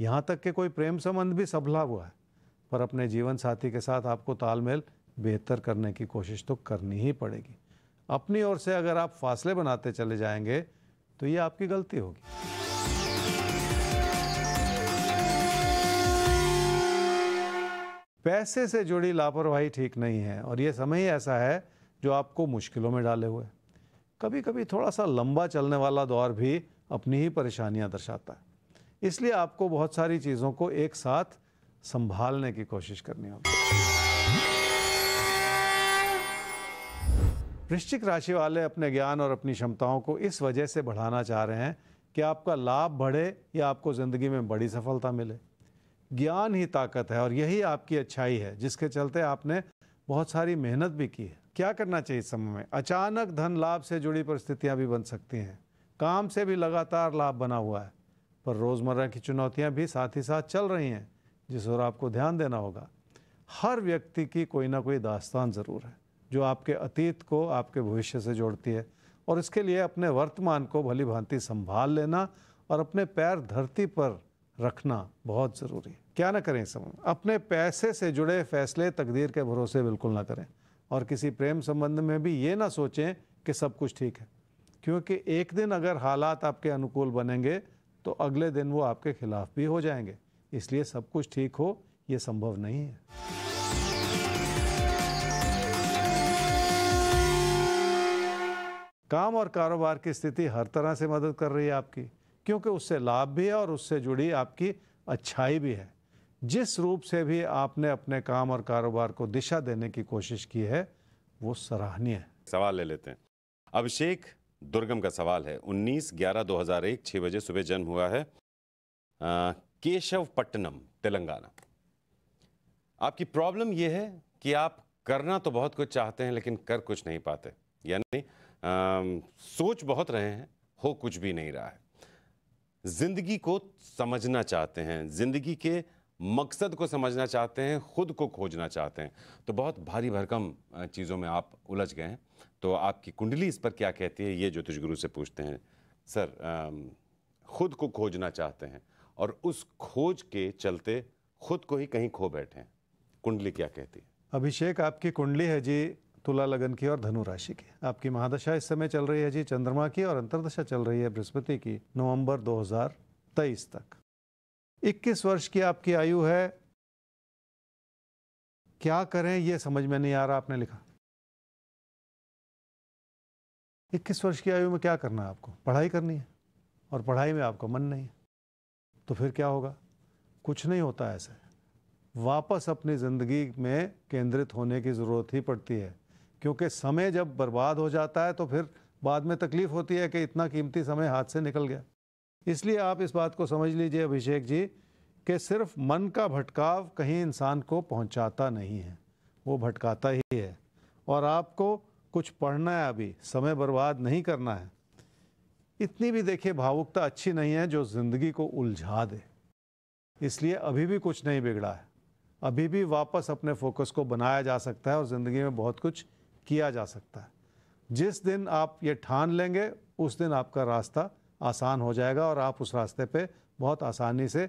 यहाँ तक कि कोई प्रेम संबंध भी सफला हुआ है पर अपने जीवन साथी के साथ आपको तालमेल बेहतर करने की कोशिश तो करनी ही पड़ेगी अपनी ओर से अगर आप फासले बनाते चले जाएंगे तो ये आपकी गलती होगी पैसे से जुड़ी लापरवाही ठीक नहीं है और ये समय ही ऐसा है जो आपको मुश्किलों में डाले हुए कभी कभी थोड़ा सा लंबा चलने वाला दौर भी अपनी ही परेशानियां दर्शाता है इसलिए आपको बहुत सारी चीज़ों को एक साथ संभालने की कोशिश करनी होगी वृश्चिक राशि वाले अपने ज्ञान और अपनी क्षमताओं को इस वजह से बढ़ाना चाह रहे हैं कि आपका लाभ बढ़े या आपको ज़िंदगी में बड़ी सफलता मिले ज्ञान ही ताकत है और यही आपकी अच्छाई है जिसके चलते आपने बहुत सारी मेहनत भी की है क्या करना चाहिए इस समय में अचानक धन लाभ से जुड़ी परिस्थितियां भी बन सकती हैं काम से भी लगातार लाभ बना हुआ है पर रोज़मर्रा की चुनौतियां भी साथ ही साथ चल रही हैं जिस ओर आपको ध्यान देना होगा हर व्यक्ति की कोई ना कोई दास्तान ज़रूर है जो आपके अतीत को आपके भविष्य से जोड़ती है और इसके लिए अपने वर्तमान को भली भांति संभाल लेना और अपने पैर धरती पर रखना बहुत ज़रूरी है क्या ना करें इस समय अपने पैसे से जुड़े फैसले तकदीर के भरोसे बिल्कुल ना करें और किसी प्रेम संबंध में भी ये ना सोचें कि सब कुछ ठीक है क्योंकि एक दिन अगर हालात आपके अनुकूल बनेंगे तो अगले दिन वो आपके खिलाफ भी हो जाएंगे इसलिए सब कुछ ठीक हो ये संभव नहीं है काम और कारोबार की स्थिति हर तरह से मदद कर रही है आपकी क्योंकि उससे लाभ भी है और उससे जुड़ी आपकी अच्छाई भी है जिस रूप से भी आपने अपने काम और कारोबार को दिशा देने की कोशिश की है वो सराहनीय है सवाल ले लेते हैं अभिषेक दुर्गम का सवाल है 19 ग्यारह 2001 छह बजे सुबह जन्म हुआ है केशव पट्टनम तेलंगाना आपकी प्रॉब्लम यह है कि आप करना तो बहुत कुछ चाहते हैं लेकिन कर कुछ नहीं पाते यानी सोच बहुत रहे हैं हो कुछ भी नहीं रहा है जिंदगी को समझना चाहते हैं जिंदगी के मकसद को समझना चाहते हैं ख़ुद को खोजना चाहते हैं तो बहुत भारी भरकम चीज़ों में आप उलझ गए हैं तो आपकी कुंडली इस पर क्या कहती है ये ज्योतिष गुरु से पूछते हैं सर ख़ुद को खोजना चाहते हैं और उस खोज के चलते खुद को ही कहीं खो बैठे हैं कुंडली क्या कहती है अभिषेक आपकी कुंडली है जी तुला लगन की और धनु राशि की आपकी महादशा इस समय चल रही है जी चंद्रमा की और अंतरदशा चल रही है बृहस्पति की नवंबर 2023 तक 21 वर्ष की आपकी आयु है क्या करें यह समझ में नहीं आ रहा आपने लिखा 21 वर्ष की आयु में क्या करना है आपको पढ़ाई करनी है और पढ़ाई में आपका मन नहीं है तो फिर क्या होगा कुछ नहीं होता ऐसे वापस अपनी ज़िंदगी में केंद्रित होने की ज़रूरत ही पड़ती है क्योंकि समय जब बर्बाद हो जाता है तो फिर बाद में तकलीफ़ होती है कि इतना कीमती समय हाथ से निकल गया इसलिए आप इस बात को समझ लीजिए अभिषेक जी कि सिर्फ मन का भटकाव कहीं इंसान को पहुंचाता नहीं है वो भटकाता ही है और आपको कुछ पढ़ना है अभी समय बर्बाद नहीं करना है इतनी भी देखिए भावुकता अच्छी नहीं है जो ज़िंदगी को उलझा दे इसलिए अभी भी कुछ नहीं बिगड़ा है अभी भी वापस अपने फोकस को बनाया जा सकता है और ज़िंदगी में बहुत कुछ किया जा सकता है जिस दिन आप ये ठान लेंगे उस दिन आपका रास्ता आसान हो जाएगा और आप उस रास्ते पे बहुत आसानी से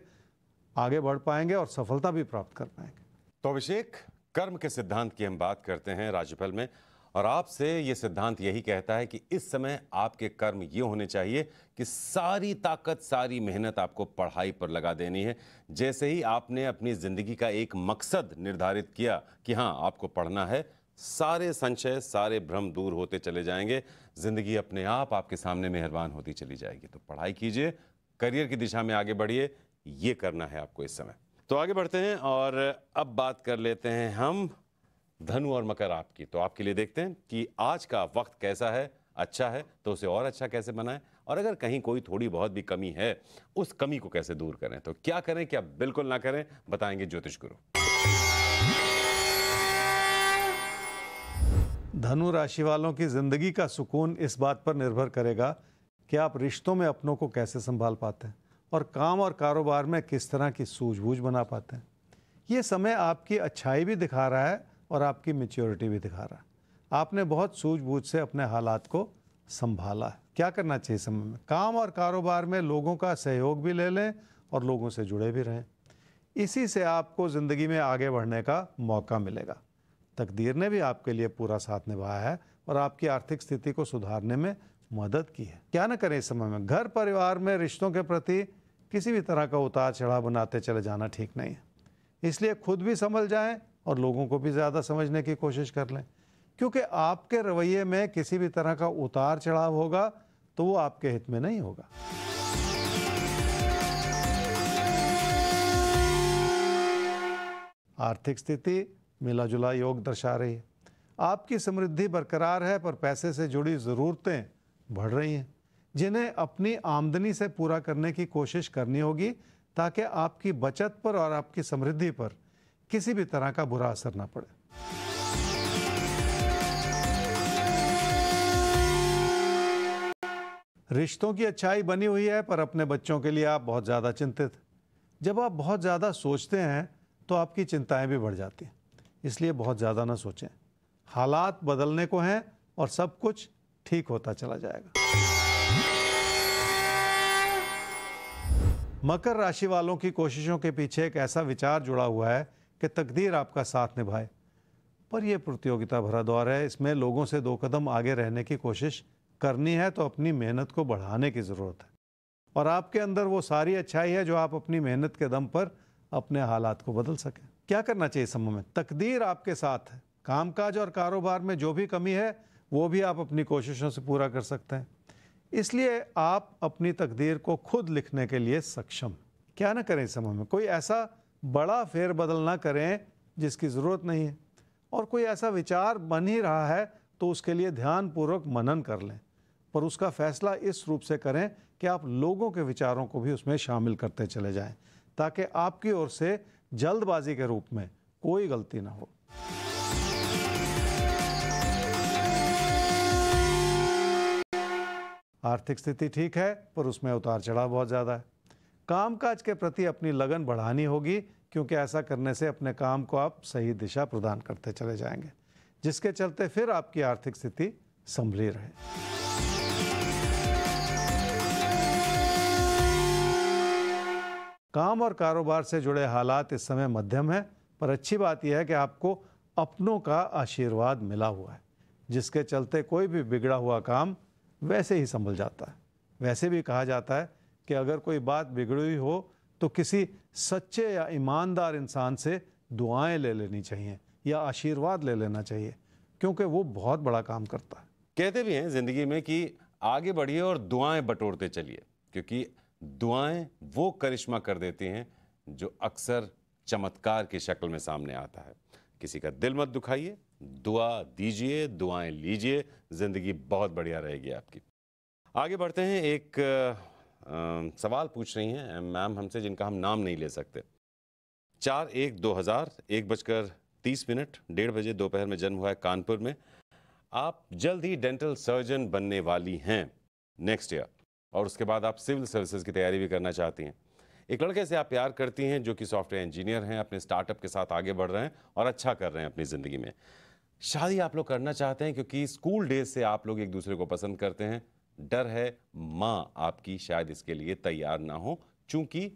आगे बढ़ पाएंगे और सफलता भी प्राप्त कर पाएंगे तो अभिषेक कर्म के सिद्धांत की हम बात करते हैं राज्यपाल में और आपसे ये सिद्धांत यही कहता है कि इस समय आपके कर्म ये होने चाहिए कि सारी ताकत सारी मेहनत आपको पढ़ाई पर लगा देनी है जैसे ही आपने अपनी ज़िंदगी का एक मकसद निर्धारित किया कि हाँ आपको पढ़ना है सारे संशय सारे भ्रम दूर होते चले जाएंगे जिंदगी अपने आप आपके सामने मेहरबान होती चली जाएगी तो पढ़ाई कीजिए करियर की दिशा में आगे बढ़िए ये करना है आपको इस समय तो आगे बढ़ते हैं और अब बात कर लेते हैं हम धनु और मकर आपकी तो आपके लिए देखते हैं कि आज का वक्त कैसा है अच्छा है तो उसे और अच्छा कैसे बनाएं और अगर कहीं कोई थोड़ी बहुत भी कमी है उस कमी को कैसे दूर करें तो क्या करें क्या बिल्कुल ना करें बताएंगे ज्योतिष गुरु धनु राशि वालों की ज़िंदगी का सुकून इस बात पर निर्भर करेगा कि आप रिश्तों में अपनों को कैसे संभाल पाते हैं और काम और कारोबार में किस तरह की सूझबूझ बना पाते हैं ये समय आपकी अच्छाई भी दिखा रहा है और आपकी मेच्योरिटी भी दिखा रहा है आपने बहुत सूझबूझ से अपने हालात को संभाला है क्या करना चाहिए समय में काम और कारोबार में लोगों का सहयोग भी ले लें और लोगों से जुड़े भी रहें इसी से आपको ज़िंदगी में आगे बढ़ने का मौका मिलेगा तकदीर ने भी आपके लिए पूरा साथ निभाया है और आपकी आर्थिक स्थिति को सुधारने में मदद की है क्या ना करें इस समय में घर परिवार में रिश्तों के प्रति किसी भी तरह का उतार चढ़ाव बनाते चले जाना ठीक नहीं है इसलिए खुद भी संभल जाएं और लोगों को भी ज़्यादा समझने की कोशिश कर लें क्योंकि आपके रवैये में किसी भी तरह का उतार चढ़ाव होगा तो वो आपके हित में नहीं होगा आर्थिक स्थिति मिला जुला योग दर्शा रही है आपकी समृद्धि बरकरार है पर पैसे से जुड़ी ज़रूरतें बढ़ रही हैं जिन्हें अपनी आमदनी से पूरा करने की कोशिश करनी होगी ताकि आपकी बचत पर और आपकी समृद्धि पर किसी भी तरह का बुरा असर ना पड़े रिश्तों की अच्छाई बनी हुई है पर अपने बच्चों के लिए आप बहुत ज़्यादा चिंतित जब आप बहुत ज़्यादा सोचते हैं तो आपकी चिंताएं भी बढ़ जाती हैं इसलिए बहुत ज़्यादा ना सोचें हालात बदलने को हैं और सब कुछ ठीक होता चला जाएगा मकर राशि वालों की कोशिशों के पीछे एक ऐसा विचार जुड़ा हुआ है कि तकदीर आपका साथ निभाए पर यह प्रतियोगिता भरा दौर है इसमें लोगों से दो कदम आगे रहने की कोशिश करनी है तो अपनी मेहनत को बढ़ाने की ज़रूरत है और आपके अंदर वो सारी अच्छाई है जो आप अपनी मेहनत के दम पर अपने हालात को बदल सकें क्या करना चाहिए इस समय में तकदीर आपके साथ है कामकाज और कारोबार में जो भी कमी है वो भी आप अपनी कोशिशों से पूरा कर सकते हैं इसलिए आप अपनी तकदीर को खुद लिखने के लिए सक्षम क्या ना करें इस समय में कोई ऐसा बड़ा फेरबदल ना करें जिसकी ज़रूरत नहीं है और कोई ऐसा विचार बन ही रहा है तो उसके लिए ध्यानपूर्वक मनन कर लें पर उसका फैसला इस रूप से करें कि आप लोगों के विचारों को भी उसमें शामिल करते चले जाएं ताकि आपकी ओर से जल्दबाजी के रूप में कोई गलती ना हो आर्थिक स्थिति ठीक है पर उसमें उतार चढ़ाव बहुत ज़्यादा है कामकाज के प्रति अपनी लगन बढ़ानी होगी क्योंकि ऐसा करने से अपने काम को आप सही दिशा प्रदान करते चले जाएंगे जिसके चलते फिर आपकी आर्थिक स्थिति संभली रहे काम और कारोबार से जुड़े हालात इस समय मध्यम है पर अच्छी बात यह है कि आपको अपनों का आशीर्वाद मिला हुआ है जिसके चलते कोई भी बिगड़ा हुआ काम वैसे ही संभल जाता है वैसे भी कहा जाता है कि अगर कोई बात बिगड़ी हो तो किसी सच्चे या ईमानदार इंसान से दुआएं ले लेनी चाहिए या आशीर्वाद ले लेना चाहिए क्योंकि वो बहुत बड़ा काम करता है कहते भी हैं ज़िंदगी में कि आगे बढ़िए और दुआएं बटोरते चलिए क्योंकि दुआएं वो करिश्मा कर देती हैं जो अक्सर चमत्कार की शक्ल में सामने आता है किसी का दिल मत दुखाइए दुआ दीजिए दुआएं लीजिए ज़िंदगी बहुत बढ़िया रहेगी आपकी आगे बढ़ते हैं एक आ, सवाल पूछ रही हैं मैम हमसे जिनका हम नाम नहीं ले सकते चार एक दो हज़ार एक बजकर तीस मिनट डेढ़ बजे दोपहर में जन्म हुआ है कानपुर में आप जल्द ही डेंटल सर्जन बनने वाली हैं नेक्स्ट ईयर और उसके बाद आप सिविल सर्विसेज की तैयारी भी करना चाहती हैं एक लड़के से आप प्यार करती हैं जो कि सॉफ्टवेयर इंजीनियर हैं अपने स्टार्टअप के साथ आगे बढ़ रहे हैं और अच्छा कर रहे हैं अपनी ज़िंदगी में शादी आप लोग करना चाहते हैं क्योंकि स्कूल डेज से आप लोग एक दूसरे को पसंद करते हैं डर है माँ आपकी शायद इसके लिए तैयार ना हो चूंकि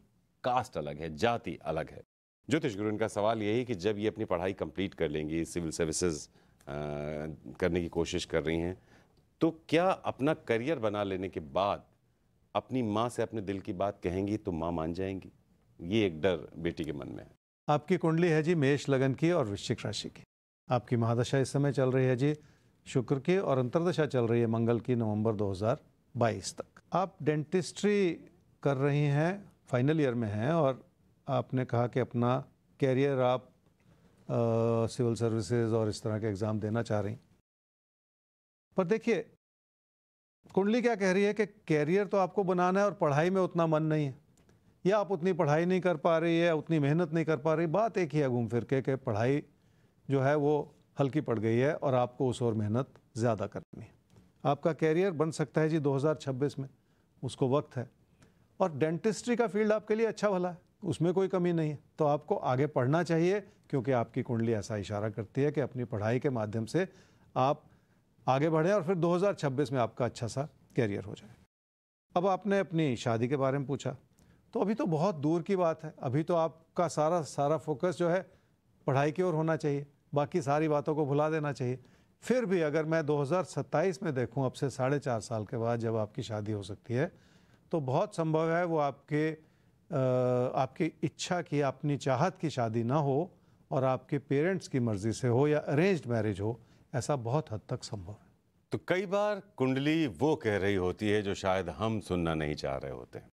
कास्ट अलग है जाति अलग है ज्योतिष गुरु इनका सवाल यही कि जब ये अपनी पढ़ाई कंप्लीट कर लेंगी सिविल सर्विसेज करने की कोशिश कर रही हैं तो क्या अपना करियर बना लेने के बाद अपनी माँ से अपने दिल की बात कहेंगी तो माँ मान जाएंगी ये एक डर बेटी के मन में है आपकी कुंडली है जी मेष लगन की और वृश्चिक राशि की आपकी महादशा इस समय चल रही है जी शुक्र की और अंतरदशा चल रही है मंगल की नवंबर 2022 तक आप डेंटिस्ट्री कर रही हैं फाइनल ईयर में हैं और आपने कहा कि अपना कैरियर आप सिविल सर्विसेज और इस तरह के एग्ज़ाम देना चाह रही पर देखिए कुंडली क्या कह रही है कि कैरियर तो आपको बनाना है और पढ़ाई में उतना मन नहीं है या आप उतनी पढ़ाई नहीं कर पा रही है उतनी मेहनत नहीं कर पा रही बात एक ही है घूम फिर के कि पढ़ाई जो है वो हल्की पड़ गई है और आपको उस और मेहनत ज़्यादा करनी है आपका कैरियर बन सकता है जी 2026 में उसको वक्त है और डेंटिस्ट्री का फील्ड आपके लिए अच्छा भला है उसमें कोई कमी नहीं है तो आपको आगे पढ़ना चाहिए क्योंकि आपकी कुंडली ऐसा इशारा करती है कि अपनी पढ़ाई के माध्यम से आप आगे बढ़ें और फिर 2026 में आपका अच्छा सा कैरियर हो जाए अब आपने अपनी शादी के बारे में पूछा तो अभी तो बहुत दूर की बात है अभी तो आपका सारा सारा फोकस जो है पढ़ाई की ओर होना चाहिए बाकी सारी बातों को भुला देना चाहिए फिर भी अगर मैं 2027 में देखूं अब से साढ़े चार साल के बाद जब आपकी शादी हो सकती है तो बहुत संभव है वो आपके आपकी इच्छा की अपनी चाहत की शादी ना हो और आपके पेरेंट्स की मर्ज़ी से हो या अरेंज्ड मैरिज हो ऐसा बहुत हद तक संभव है तो कई बार कुंडली वो कह रही होती है जो शायद हम सुनना नहीं चाह रहे होते हैं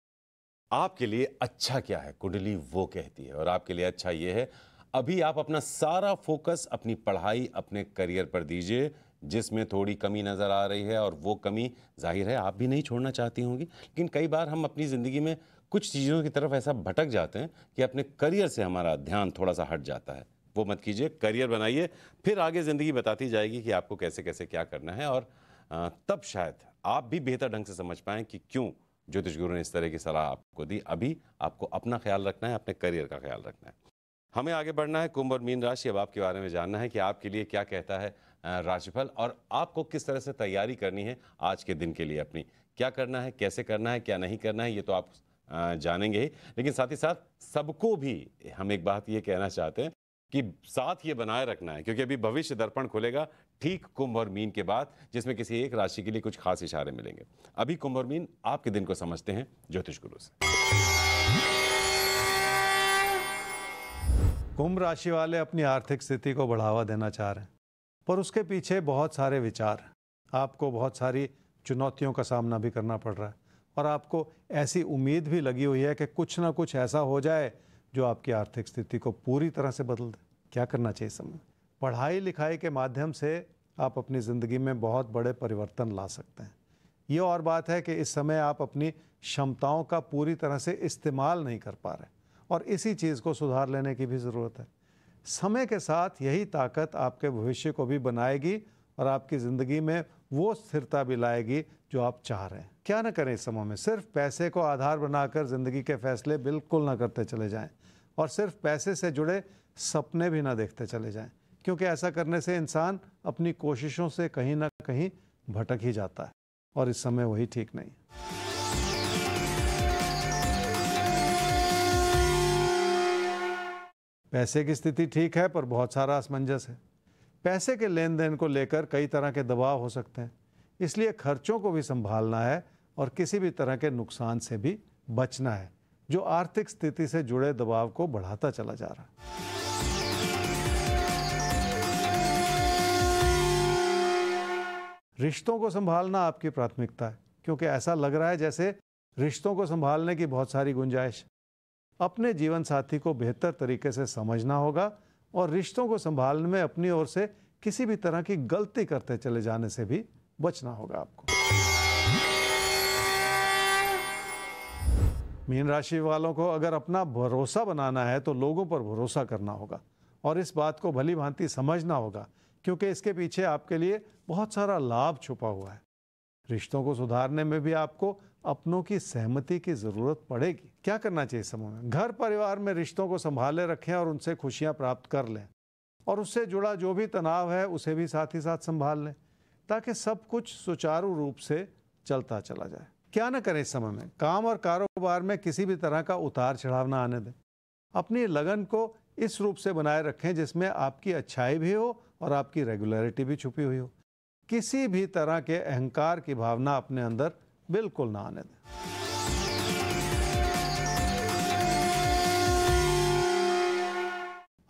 आपके लिए अच्छा क्या है कुंडली वो कहती है और आपके लिए अच्छा ये है अभी आप अपना सारा फोकस अपनी पढ़ाई अपने करियर पर दीजिए जिसमें थोड़ी कमी नज़र आ रही है और वो कमी जाहिर है आप भी नहीं छोड़ना चाहती होंगी लेकिन कई बार हम अपनी ज़िंदगी में कुछ चीज़ों की तरफ ऐसा भटक जाते हैं कि अपने करियर से हमारा ध्यान थोड़ा सा हट जाता है वो मत कीजिए करियर बनाइए फिर आगे ज़िंदगी बताती जाएगी कि आपको कैसे कैसे क्या करना है और तब शायद आप भी बेहतर ढंग से समझ पाएँ कि क्यों ज्योतिष गुरु ने इस तरह की सलाह आपको दी अभी आपको अपना ख्याल रखना है अपने करियर का ख्याल रखना है हमें आगे बढ़ना है कुंभ और मीन राशि अब आपके बारे में जानना है कि आपके लिए क्या कहता है राशिफल और आपको किस तरह से तैयारी करनी है आज के दिन के लिए अपनी क्या करना है कैसे करना है क्या नहीं करना है ये तो आप जानेंगे ही लेकिन साथ ही साथ सबको भी हम एक बात ये कहना चाहते हैं कि साथ ये बनाए रखना है क्योंकि अभी भविष्य दर्पण खुलेगा ठीक कुंभ और मीन के बाद जिसमें किसी एक राशि के लिए कुछ खास इशारे मिलेंगे अभी कुंभ और मीन आपके दिन को समझते हैं ज्योतिष गुरु से कुंभ राशि वाले अपनी आर्थिक स्थिति को बढ़ावा देना चाह रहे हैं पर उसके पीछे बहुत सारे विचार आपको बहुत सारी चुनौतियों का सामना भी करना पड़ रहा है और आपको ऐसी उम्मीद भी लगी हुई है कि कुछ ना कुछ ऐसा हो जाए जो आपकी आर्थिक स्थिति को पूरी तरह से बदल दे क्या करना चाहिए समय पढ़ाई लिखाई के माध्यम से आप अपनी ज़िंदगी में बहुत बड़े परिवर्तन ला सकते हैं ये और बात है कि इस समय आप अपनी क्षमताओं का पूरी तरह से इस्तेमाल नहीं कर पा रहे और इसी चीज़ को सुधार लेने की भी ज़रूरत है समय के साथ यही ताकत आपके भविष्य को भी बनाएगी और आपकी ज़िंदगी में वो स्थिरता भी लाएगी जो आप चाह रहे हैं क्या ना करें इस समय में सिर्फ पैसे को आधार बनाकर ज़िंदगी के फैसले बिल्कुल ना करते चले जाएं और सिर्फ पैसे से जुड़े सपने भी ना देखते चले जाएं क्योंकि ऐसा करने से इंसान अपनी कोशिशों से कहीं ना कहीं भटक ही जाता है और इस समय वही ठीक नहीं पैसे की स्थिति ठीक है पर बहुत सारा असमंजस है पैसे के लेन देन को लेकर कई तरह के दबाव हो सकते हैं इसलिए खर्चों को भी संभालना है और किसी भी तरह के नुकसान से भी बचना है जो आर्थिक स्थिति से जुड़े दबाव को बढ़ाता चला जा रहा है रिश्तों को संभालना आपकी प्राथमिकता है क्योंकि ऐसा लग रहा है जैसे रिश्तों को संभालने की बहुत सारी गुंजाइश अपने जीवन साथी को बेहतर तरीके से समझना होगा और रिश्तों को संभालने में अपनी ओर से किसी भी तरह की गलती करते चले जाने से भी बचना होगा आपको मीन राशि वालों को अगर अपना भरोसा बनाना है तो लोगों पर भरोसा करना होगा और इस बात को भली भांति समझना होगा क्योंकि इसके पीछे आपके लिए बहुत सारा लाभ छुपा हुआ है रिश्तों को सुधारने में भी आपको अपनों की सहमति की ज़रूरत पड़ेगी क्या करना चाहिए समय में घर परिवार में रिश्तों को संभाले रखें और उनसे खुशियाँ प्राप्त कर लें और उससे जुड़ा जो भी तनाव है उसे भी साथ ही साथ संभाल लें ताकि सब कुछ सुचारू रूप से चलता चला जाए क्या ना करें इस समय में काम और कारोबार में किसी भी तरह का उतार चढ़ाव ना आने दें अपनी लगन को इस रूप से बनाए रखें जिसमें आपकी अच्छाई भी हो और आपकी रेगुलरिटी भी छुपी हुई हो किसी भी तरह के अहंकार की भावना अपने अंदर बिल्कुल ना आने दें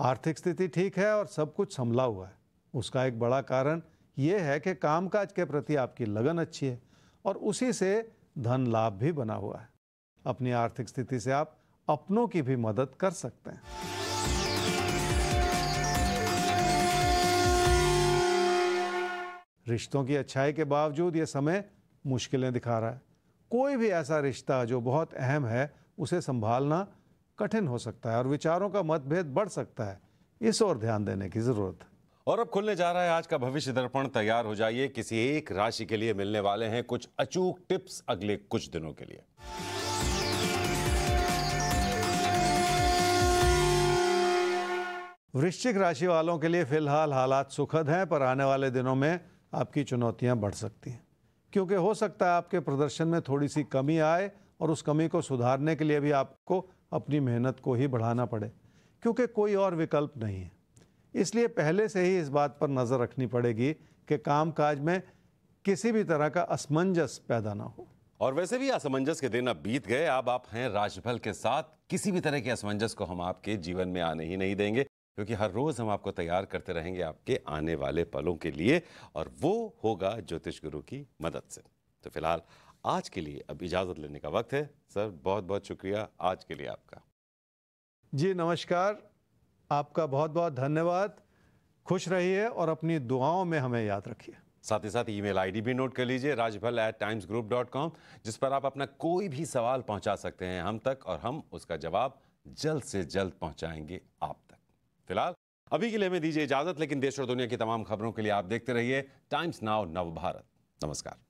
आर्थिक स्थिति ठीक है और सब कुछ संभला हुआ है उसका एक बड़ा कारण ये है कि कामकाज के प्रति आपकी लगन अच्छी है और उसी से धन लाभ भी बना हुआ है अपनी आर्थिक स्थिति से आप अपनों की भी मदद कर सकते हैं रिश्तों की अच्छाई के बावजूद ये समय मुश्किलें दिखा रहा है कोई भी ऐसा रिश्ता जो बहुत अहम है उसे संभालना कठिन हो सकता है और विचारों का मतभेद बढ़ सकता है इस ओर ध्यान देने की ज़रूरत है और अब खुलने जा रहा है आज का भविष्य दर्पण तैयार हो जाइए किसी एक राशि के लिए मिलने वाले हैं कुछ अचूक टिप्स अगले कुछ दिनों के लिए वृश्चिक राशि वालों के लिए फिलहाल हालात सुखद हैं पर आने वाले दिनों में आपकी चुनौतियां बढ़ सकती हैं क्योंकि हो सकता है आपके प्रदर्शन में थोड़ी सी कमी आए और उस कमी को सुधारने के लिए भी आपको अपनी मेहनत को ही बढ़ाना पड़े क्योंकि कोई और विकल्प नहीं है इसलिए पहले से ही इस बात पर नज़र रखनी पड़ेगी कि कामकाज में किसी भी तरह का असमंजस पैदा ना हो और वैसे भी असमंजस के दिन अब बीत गए अब आप हैं राजभल के साथ किसी भी तरह के असमंजस को हम आपके जीवन में आने ही नहीं देंगे क्योंकि हर रोज़ हम आपको तैयार करते रहेंगे आपके आने वाले पलों के लिए और वो होगा ज्योतिष गुरु की मदद से तो फिलहाल आज के लिए अब इजाज़त लेने का वक्त है सर बहुत बहुत शुक्रिया आज के लिए आपका जी नमस्कार आपका बहुत बहुत धन्यवाद खुश रहिए और अपनी दुआओं में हमें याद रखिए साथ ही साथ ईमेल आईडी भी नोट कर लीजिए राजभल at times group dot com जिस पर आप अपना कोई भी सवाल पहुंचा सकते हैं हम तक और हम उसका जवाब जल्द से जल्द पहुंचाएंगे आप फिलहाल अभी के लिए हमें दीजिए इजाजत लेकिन देश और दुनिया की तमाम खबरों के लिए आप देखते रहिए टाइम्स नाव नव भारत नमस्कार